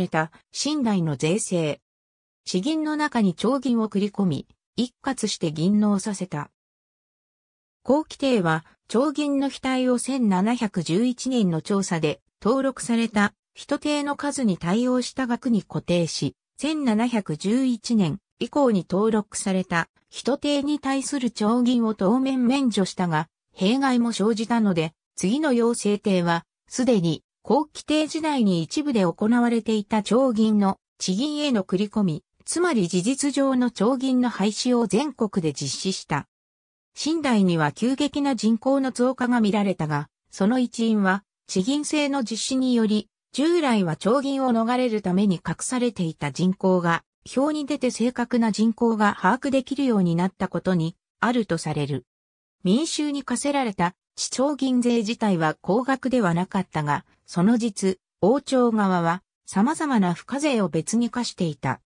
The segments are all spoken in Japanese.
れた信頼の税制。地銀の中に長銀を繰り込み、一括して銀納させた。後期帝は、長銀の額を1711年の調査で登録された人定の数に対応した額に固定し、1711年以降に登録された人定に対する長銀を当面免除したが、弊害も生じたので、次の要請定は、すでに後期帝時代に一部で行われていた長銀の地銀への繰り込み、つまり事実上の長銀の廃止を全国で実施した。新代には急激な人口の増加が見られたが、その一因は、地銀制の実施により、従来は長銀を逃れるために隠されていた人口が、表に出て正確な人口が把握できるようになったことに、あるとされる。民衆に課せられた地長銀税自体は高額ではなかったが、その実、王朝側は様々な付加税を別に課していた。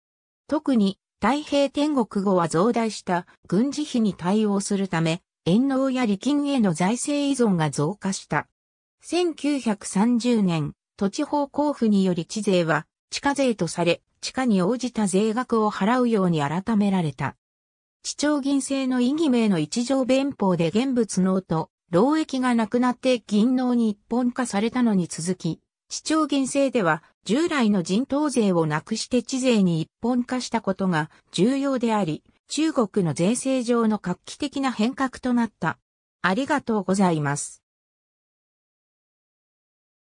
特に太平天国後は増大した軍事費に対応するため、円納や利金への財政依存が増加した。1930年、土地法交付により地税は地下税とされ、地下に応じた税額を払うように改められた。地長銀制の意義名の一条弁法で現物納と労役がなくなって銀納に一本化されたのに続き、市長現制では従来の人頭税をなくして地税に一本化したことが重要であり、中国の税制上の画期的な変革となった。ありがとうございます。